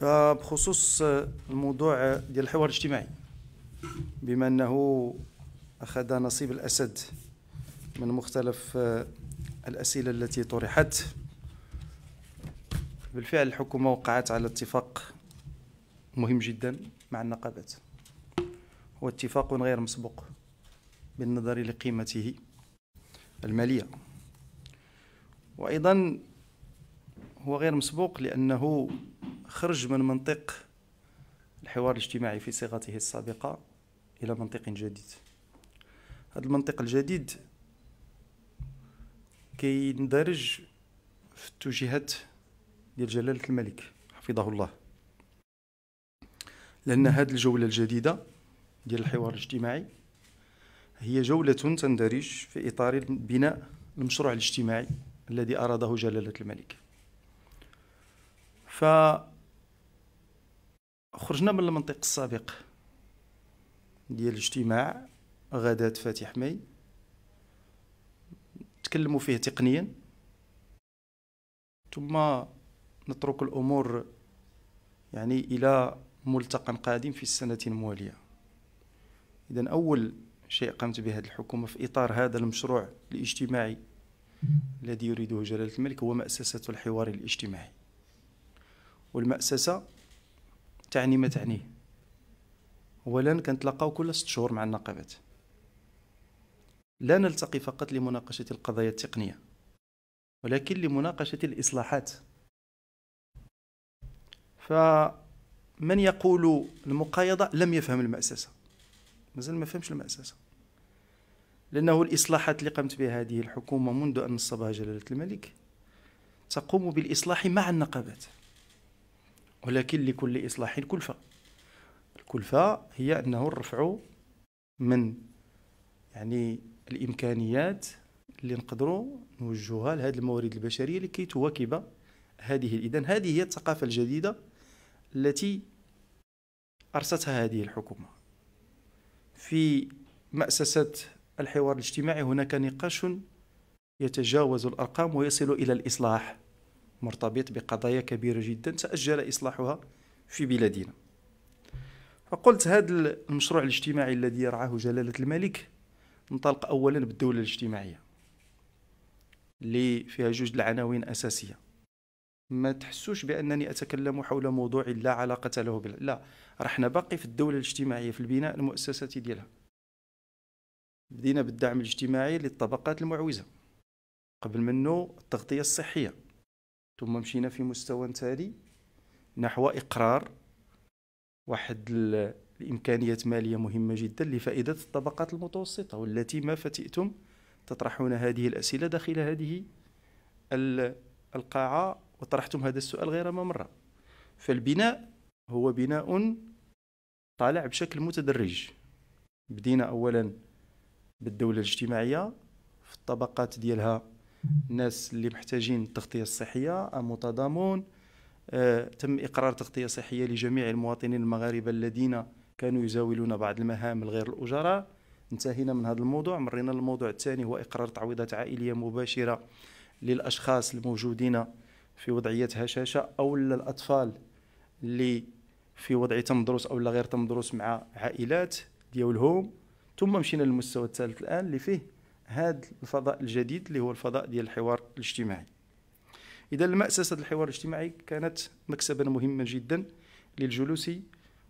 فبخصوص الموضوع ديال الحوار الاجتماعي بما انه اخذ نصيب الاسد من مختلف الاسئله التي طرحت بالفعل الحكومه وقعت على اتفاق مهم جدا مع النقابات هو اتفاق غير مسبوق بالنظر لقيمته الماليه وايضا هو غير مسبوق لانه خرج من منطق الحوار الاجتماعي في صيغته السابقة إلى منطق جديد هذا المنطق الجديد كيندرج في التوجيهات ديال جلالة الملك حفظه الله لأن هذه الجولة الجديدة ديال الحوار الاجتماعي هي جولة تندرج في إطار بناء المشروع الاجتماعي الذي أراده جلالة الملك ف خرجنا من المنطق السابق ديال الاجتماع غداة فاتح مي تكلموا فيه تقنيا ثم نترك الأمور يعني إلى ملتقى قادم في السنة الموالية إذا أول شيء قامت به هذه الحكومة في إطار هذا المشروع الاجتماعي الذي يريده جلالة الملك هو مأسسة الحوار الاجتماعي والمأسسة تعني ما تعنيه اولا كنتلاقاو كل ست شهور مع النقابات لا نلتقي فقط لمناقشه القضايا التقنيه ولكن لمناقشه الاصلاحات فمن يقول المقايضه لم يفهم المأسسه مازال ما فهمش المأسسه لأنه الإصلاحات اللي قامت بها هذه الحكومة منذ أن نصبها جلالة الملك تقوم بالإصلاح مع النقابات ولكن لكل إصلاح كلفة الكلفة هي أنه الرفع من يعني الإمكانيات اللي نقدروا نوجهها لهذه الموارد البشرية لكي تواكب هذه إذا هذه هي الثقافة الجديدة التي أرستها هذه الحكومة في مأسسة الحوار الاجتماعي هناك نقاش يتجاوز الأرقام ويصل إلى الإصلاح مرتبط بقضايا كبيرة جدا تأجل إصلاحها في بلادنا فقلت هذا المشروع الاجتماعي الذي يرعاه جلالة الملك انطلق أولا بالدولة الاجتماعية اللي فيها جوج العناوين أساسية ما تحسوش بأنني أتكلم حول موضوع لا علاقة له بلا لا رحنا باقي في الدولة الاجتماعية في البناء المؤسساتي ديالها بدينا بالدعم الاجتماعي للطبقات المعوزة قبل منه التغطية الصحية ثم مشينا في مستوى تالي نحو إقرار واحد الإمكانيات مالية مهمة جدا لفائدة الطبقات المتوسطة والتي ما فتئتم تطرحون هذه الأسئلة داخل هذه القاعة وطرحتم هذا السؤال غير ما مره فالبناء هو بناء طالع بشكل متدرج بدينا أولا بالدولة الاجتماعية في الطبقات ديالها الناس اللي محتاجين التغطيه الصحيه متضامن آه تم اقرار تغطيه صحيه لجميع المواطنين المغاربه الذين كانوا يزاولون بعض المهام الغير الاجراء انتهينا من هذا الموضوع مرينا للموضوع الثاني هو اقرار تعويضات عائليه مباشره للاشخاص الموجودين في وضعيه هشاشه او الاطفال اللي في وضع تم دروس او لا غير تم دروس مع عائلات ديالهم ثم مشينا للمستوى الثالث الان اللي فيه هذا الفضاء الجديد اللي هو الفضاء ديال الحوار الاجتماعي اذا المأسسة الحوار الاجتماعي كانت مكسبا مهما جدا للجلوس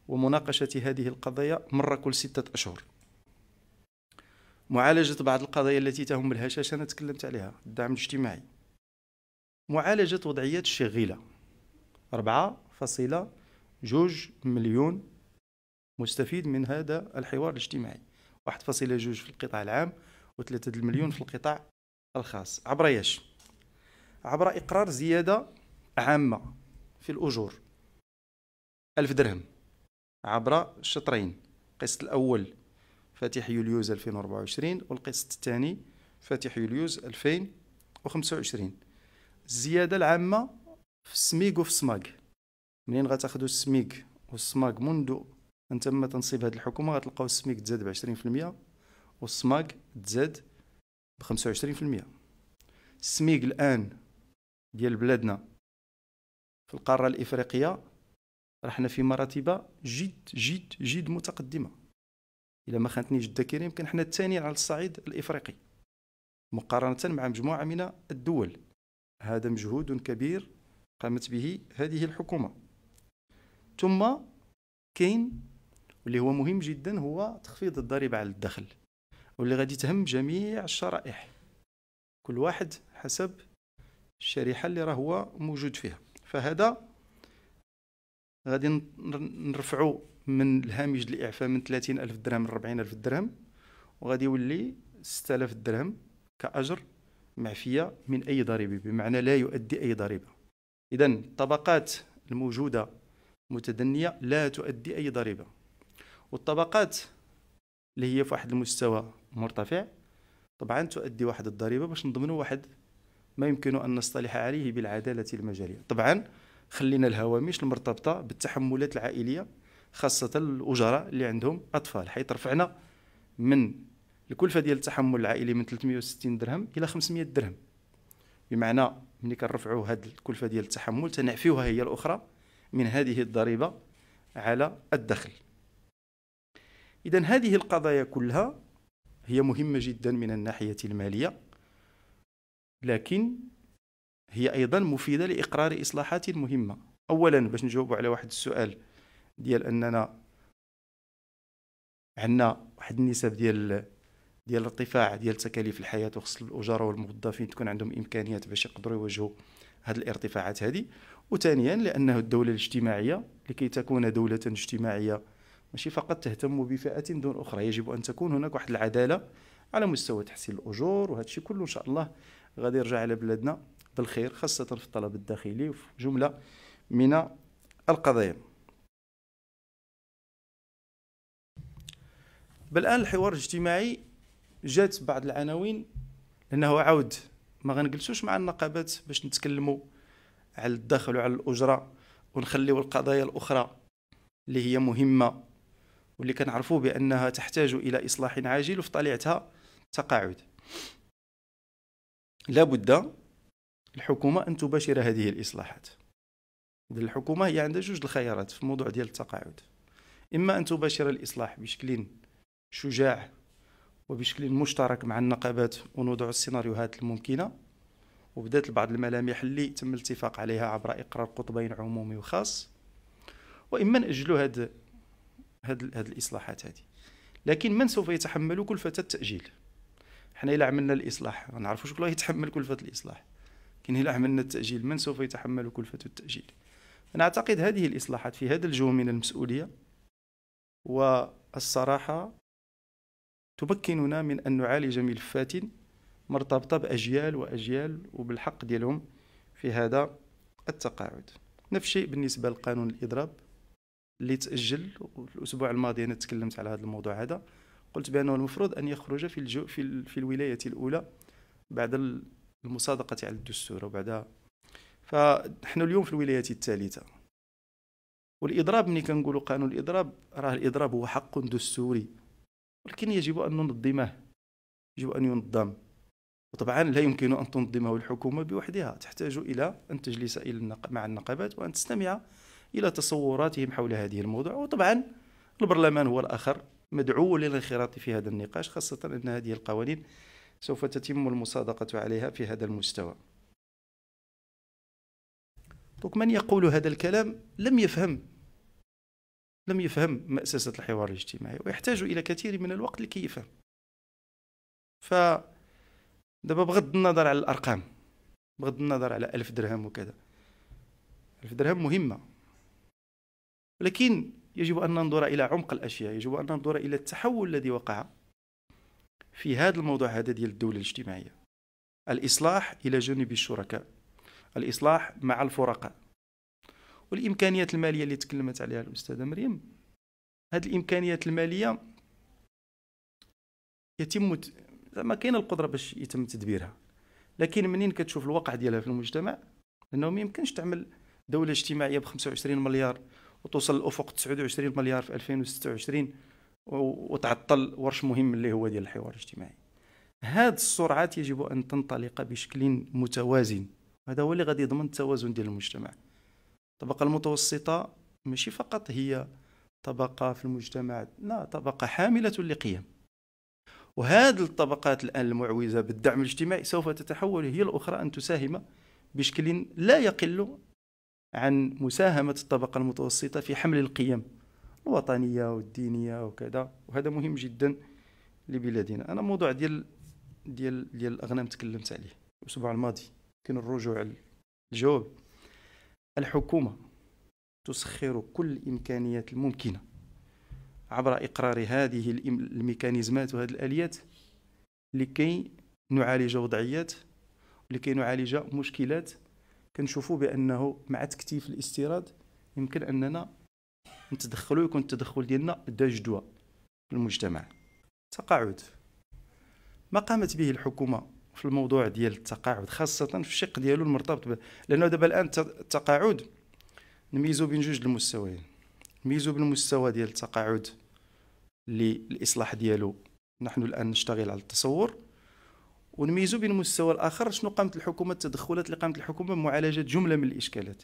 ومناقشة هذه القضايا مرة كل ستة أشهر معالجة بعض القضايا التي تهم الهشاشة أنا تكلمت عليها الدعم الاجتماعي معالجة وضعيات الشغيلة أربعة فصيلة جوج مليون مستفيد من هذا الحوار الاجتماعي واحد فاصلة جوج في القطاع العام وثلاثة المليون في القطاع الخاص عبر ياش عبر إقرار زيادة عامة في الأجور ألف درهم عبر شطرين القسط الأول فاتح يوليوز 2024 والقسط الثاني فاتح يوليوز 2025 الزيادة العامة في السميك وفي السماك منين غتاخدو السميك والسماك منذ أن تم تنصيب هذه الحكومة غتلقاو السميك تزاد ب 20% والسماك تزاد ب 25% السميق الان ديال بلادنا في القاره الافريقيه رحنا في مراتب جد جد جد متقدمه الى ما خانتنيش جده كريم يمكن حنا الثاني على الصعيد الافريقي مقارنه مع مجموعه من الدول هذا مجهود كبير قامت به هذه الحكومه ثم كاين واللي هو مهم جدا هو تخفيض الضريبه على الدخل واللي غادي تهم جميع الشرائح كل واحد حسب الشريحة اللي راه هو موجود فيها فهذا غادي نرفعو من الهامش الإعفاء من 30 ألف درهم ل 40 ألف درهم وغادي يولي 6000 درهم كأجر معفية من أي ضريبة بمعنى لا يؤدي أي ضريبة إذا الطبقات الموجودة متدنية لا تؤدي أي ضريبة والطبقات اللي هي في واحد المستوى مرتفع طبعا تؤدي واحد الضريبه باش نضمنوا واحد ما يمكن ان نصطلح عليه بالعداله المجاليه طبعا خلينا الهوامش المرتبطه بالتحملات العائليه خاصه الاجراء اللي عندهم اطفال حيث رفعنا من الكلفه ديال التحمل العائلي من 360 درهم الى 500 درهم بمعنى ملي كنرفعوا هذه الكلفه ديال التحمل تنعفيوها هي الاخرى من هذه الضريبه على الدخل اذا هذه القضايا كلها هي مهمة جدا من الناحية المالية لكن هي أيضا مفيدة لإقرار إصلاحات مهمة أولا باش نجاوب على واحد السؤال ديال أننا عندنا واحد النسب ديال ديال الارتفاع ديال تكاليف الحياة وخص الأجراء والموظفين تكون عندهم إمكانيات باش يقدروا يواجهوا هذه الارتفاعات هذه وثانيا لأنه الدولة الاجتماعية لكي تكون دولة اجتماعية ماشي فقط تهتم بفئة دون أخرى يجب أن تكون هناك واحد العدالة على مستوى تحسين الأجور وهذا الشيء كله إن شاء الله غادي يرجع على بلادنا بالخير خاصة في الطلب الداخلي وفي جملة من القضايا بالآن الحوار الاجتماعي جات بعض العناوين لأنه عاود ما غنجلسوش مع النقابات باش نتكلموا على الدخل وعلى الأجرة ونخليو القضايا الأخرى اللي هي مهمة واللي كنعرفوا بانها تحتاج الى اصلاح عاجل وفي طليعتها تقاعد لابد الحكومه ان تباشر هذه الاصلاحات الحكومه هي عندها جوج الخيارات في موضوع ديال التقاعد اما ان تباشر الاصلاح بشكل شجاع وبشكل مشترك مع النقابات ونوضع السيناريوهات الممكنه وبدات بعض الملامح اللي تم الاتفاق عليها عبر اقرار قطبين عمومي وخاص واما ناجلوا هذا هذه الاصلاحات هذه لكن من سوف يتحمل كلفه التاجيل حنا الا عملنا الاصلاح ما نعرفوش شكون يتحمل كلفه الاصلاح لكن الا عملنا التاجيل من سوف يتحمل كلفه التاجيل انا اعتقد هذه الاصلاحات في هذا الجو من المسؤوليه والصراحه تمكننا من ان نعالج ملفات مرتبطه باجيال واجيال وبالحق ديالهم في هذا التقاعد نفس الشيء بالنسبه لقانون الاضراب اللي تاجل الاسبوع الماضي انا تكلمت على هذا الموضوع هذا قلت بانه المفروض ان يخرج في الجو في, ال في الولايه الاولى بعد المصادقه على الدستور وبعد فنحن اليوم في الولايه الثالثه والاضراب ملي كنقولوا قانون الاضراب راه الاضراب هو حق دستوري ولكن يجب ان ننظمه يجب ان ينظم وطبعا لا يمكن ان تنظمه الحكومه بوحدها تحتاج الى ان تجلس الى مع النقابات وان تستمع الى تصوراتهم حول هذه الموضوع وطبعا البرلمان هو الاخر مدعو للانخراط في هذا النقاش خاصه ان هذه القوانين سوف تتم المصادقه عليها في هذا المستوى دونك من يقول هذا الكلام لم يفهم لم يفهم مأسسة الحوار الاجتماعي ويحتاج إلى كثير من الوقت لكي يفهم ف دابا بغض النظر على الأرقام بغض النظر على ألف درهم وكذا ألف درهم مهمة ولكن يجب أن ننظر إلى عمق الأشياء يجب أن ننظر إلى التحول الذي وقع في هذا الموضوع هذا ديال الدولة الاجتماعية الإصلاح إلى جانب الشركاء الإصلاح مع الفرقاء والإمكانيات المالية اللي تكلمت عليها الأستاذة مريم هذه الإمكانيات المالية يتم زعما كاينه القدره باش يتم تدبيرها لكن منين كتشوف الواقع ديالها في المجتمع لانه ما يمكنش تعمل دوله اجتماعيه ب 25 مليار وتوصل لافق 29 مليار في 2026 وتعطل ورش مهم اللي هو ديال الحوار الاجتماعي هاد السرعات يجب ان تنطلق بشكل متوازن هذا هو اللي غادي يضمن التوازن ديال المجتمع الطبقه المتوسطه ماشي فقط هي طبقه في المجتمع لا طبقه حامله لقيم وهذه الطبقات الان المعوزه بالدعم الاجتماعي سوف تتحول هي الاخرى ان تساهم بشكل لا يقل عن مساهمة الطبقة المتوسطة في حمل القيم الوطنية والدينية وكذا وهذا مهم جدا لبلادنا أنا موضوع ديال ديال ديال الأغنام تكلمت عليه الأسبوع الماضي كان الرجوع الجواب الحكومة تسخر كل الإمكانيات الممكنة عبر إقرار هذه الميكانيزمات وهذه الآليات لكي نعالج وضعيات لكي نعالج مشكلات كنشوفوا بانه مع تكثيف الاستيراد يمكن اننا نتدخلوا يكون التدخل ديالنا دا جدوى في المجتمع تقاعد ما قامت به الحكومه في الموضوع ديال التقاعد خاصه في الشق ديالو المرتبط به لانه دابا الان التقاعد نميزو بين جوج المستويين نميزو بالمستوى ديال التقاعد اللي الاصلاح ديالو نحن الان نشتغل على التصور ونميزوا بين المستوى الاخر شنو قامت الحكومه التدخلات اللي قامت الحكومه بمعالجه جمله من الاشكالات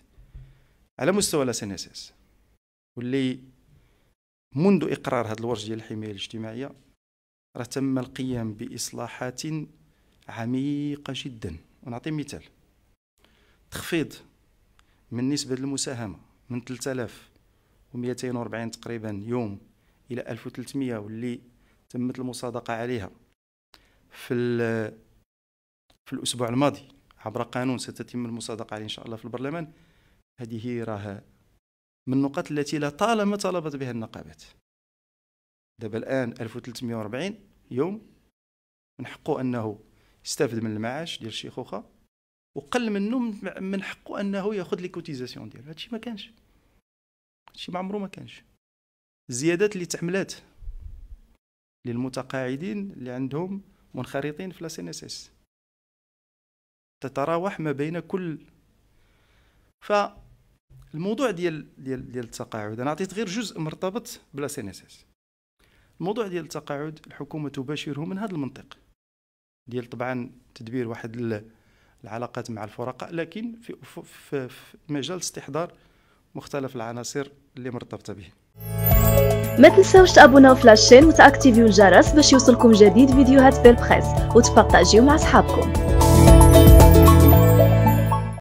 على مستوى لا سي اس واللي منذ اقرار هذا الورش ديال الحمايه الاجتماعيه راه تم القيام باصلاحات عميقه جدا ونعطي مثال تخفيض من نسبه المساهمه من 3240 تقريبا يوم الى 1300 واللي تمت المصادقه عليها في في الاسبوع الماضي عبر قانون ستتم المصادقه عليه ان شاء الله في البرلمان هذه راها من النقاط التي لا طالما طالبت بها النقابات دابا الان 1340 يوم من حقه انه يستافد من المعاش ديال الشيخوخه وقل منه من حقه انه ياخذ لي كوتيزاسيون ديالو هادشي ما كانش هادشي ما عمرو ما كانش الزيادات اللي تحملات للمتقاعدين اللي عندهم منخرطين في لا تتراوح ما بين كل فالموضوع ديال ديال ديال التقاعد انا عطيت غير جزء مرتبط بلا الموضوع ديال التقاعد الحكومه تباشره من هذا المنطق ديال طبعا تدبير واحد العلاقات مع الفرقاء لكن في, في, في, في مجال استحضار مختلف العناصر اللي مرتبطه به ما تنساوش تابوناو في لاشين وتاكتيفيو الجرس باش يوصلكم جديد فيديوهات بالبريس وتبارطاجيو مع صحابكم